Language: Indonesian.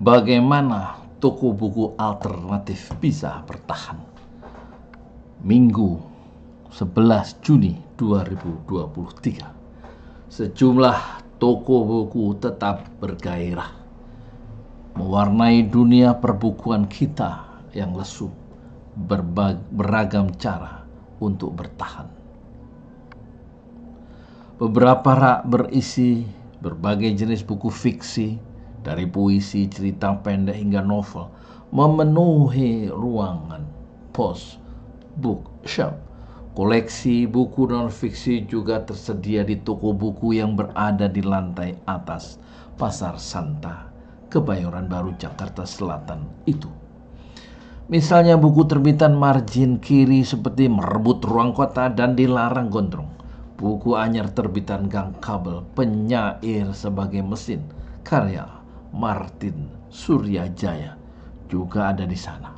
Bagaimana toko buku alternatif bisa bertahan? Minggu 11 Juni 2023, sejumlah toko buku tetap bergairah, mewarnai dunia perbukuan kita yang lesu beragam cara untuk bertahan. Beberapa rak berisi berbagai jenis buku fiksi, dari puisi, cerita pendek hingga novel, memenuhi ruangan pos bookshop. Koleksi buku non-fiksi juga tersedia di toko buku yang berada di lantai atas Pasar Santa, Kebayoran Baru, Jakarta Selatan itu. Misalnya buku terbitan margin kiri seperti merebut ruang kota dan dilarang gondrong Buku anyar terbitan Gang Kabel, penyair sebagai mesin, karya Martin Suryajaya juga ada di sana.